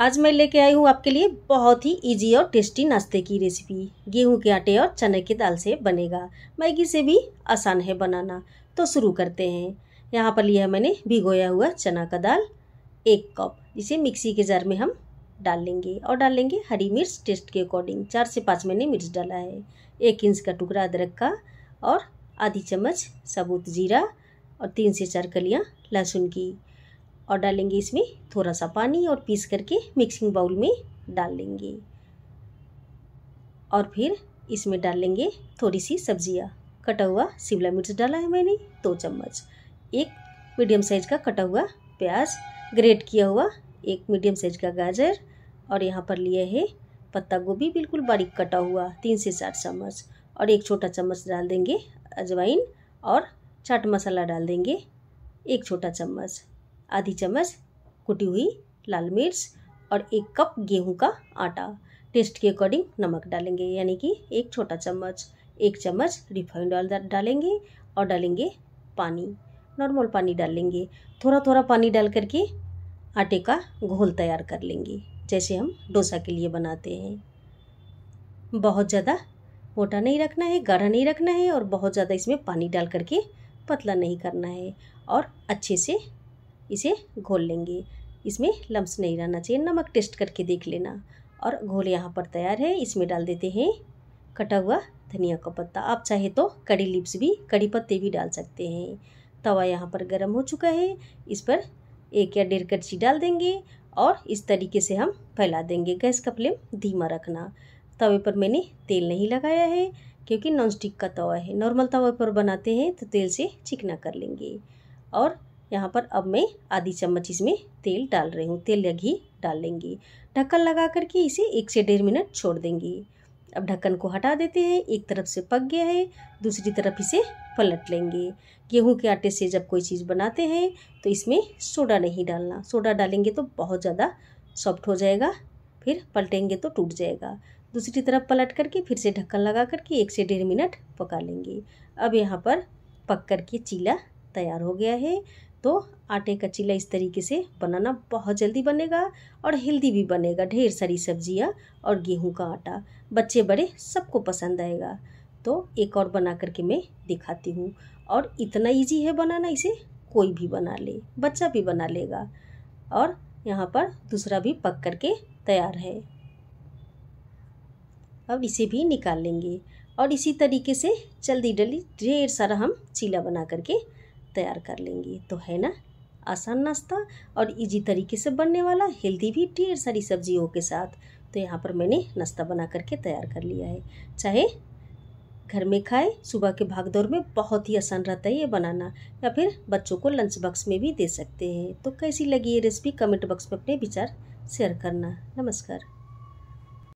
आज मैं लेके आई हूँ आपके लिए बहुत ही इजी और टेस्टी नाश्ते की रेसिपी गेहूं के आटे और चने की दाल से बनेगा मैगी से भी आसान है बनाना तो शुरू करते हैं यहाँ पर लिया है मैंने भिगोया हुआ चना का दाल एक कप इसे मिक्सी के जार में हम डाल लेंगे और डाल लेंगे हरी मिर्च टेस्ट के अकॉर्डिंग चार से पाँच मैंने मिर्च डाला है एक इंच का टुकड़ा अदरक का और आधी चम्मच साबुत जीरा और तीन से चार कलियाँ लहसुन की और डालेंगे इसमें थोड़ा सा पानी और पीस करके मिक्सिंग बाउल में डाल लेंगे और फिर इसमें डाल लेंगे थोड़ी सी सब्जियाँ कटा हुआ शिमला मिर्च डाला है मैंने दो चम्मच एक मीडियम साइज का कटा हुआ प्याज ग्रेट किया हुआ एक मीडियम साइज का गाजर और यहाँ पर लिए है पत्ता गोभी बिल्कुल बारीक कटा हुआ तीन से चार चम्मच और एक छोटा चम्मच डाल देंगे अजवाइन और चाट मसाला डाल देंगे एक छोटा चम्मच आधी चम्मच कुटी हुई लाल मिर्च और एक कप गेहूं का आटा टेस्ट के अकॉर्डिंग नमक डालेंगे यानी कि एक छोटा चम्मच एक चम्मच रिफाइंड ऑयल डालेंगे और डालेंगे पानी नॉर्मल पानी डाल लेंगे थोड़ा थोड़ा पानी डाल करके आटे का घोल तैयार कर लेंगे जैसे हम डोसा के लिए बनाते हैं बहुत ज़्यादा मोटा नहीं रखना है गाढ़ा नहीं रखना है और बहुत ज़्यादा इसमें पानी डाल करके पतला नहीं करना है और अच्छे से इसे घोल लेंगे इसमें लम्स नहीं रहना चाहिए नमक टेस्ट करके देख लेना और घोल यहाँ पर तैयार है इसमें डाल देते हैं कटा हुआ धनिया का पत्ता आप चाहे तो कड़ी लिप्स भी कड़ी पत्ते भी डाल सकते हैं तवा यहाँ पर गर्म हो चुका है इस पर एक या डेढ़ कच्ची डाल देंगे और इस तरीके से हम फैला देंगे गैस का फ्लेम धीमा रखना तवे पर मैंने तेल नहीं लगाया है क्योंकि नॉनस्टिक का तवा है नॉर्मल तवे पर बनाते हैं तो तेल से चिकना कर लेंगे और यहाँ पर अब मैं आधी चम्मच इसमें तेल डाल रही हूँ तेल या घी डाल लेंगी ढक्कन लगा करके इसे एक से डेढ़ मिनट छोड़ देंगी अब ढक्कन को हटा देते हैं एक तरफ से पक गया है दूसरी तरफ इसे पलट लेंगे गेहूं के आटे से जब कोई चीज़ बनाते हैं तो इसमें सोडा नहीं डालना सोडा डालेंगे तो बहुत ज़्यादा सॉफ्ट हो जाएगा फिर पलटेंगे तो टूट जाएगा दूसरी तरफ पलट करके फिर से ढक्कन लगा करके एक से डेढ़ मिनट पका लेंगे अब यहाँ पर पक कर के चीला तैयार हो गया है तो आटे का चीला इस तरीके से बनाना बहुत जल्दी बनेगा और हेल्दी भी बनेगा ढेर सारी सब्जियाँ और गेहूं का आटा बच्चे बड़े सबको पसंद आएगा तो एक और बना करके मैं दिखाती हूँ और इतना इजी है बनाना इसे कोई भी बना ले बच्चा भी बना लेगा और यहाँ पर दूसरा भी पक करके तैयार है अब इसे भी निकाल लेंगे और इसी तरीके से जल्दी डली ढेर सारा हम चीला बना करके तैयार कर लेंगे तो है ना आसान नाश्ता और इजी तरीके से बनने वाला हेल्दी भी ढेर सारी सब्जियों के साथ तो यहाँ पर मैंने नाश्ता बना करके तैयार कर लिया है चाहे घर में खाए सुबह के भागदौड़ में बहुत ही आसान रहता है ये बनाना या फिर बच्चों को लंच बॉक्स में भी दे सकते हैं तो कैसी लगी ये रेसिपी कमेंट बॉक्स में अपने विचार शेयर करना नमस्कार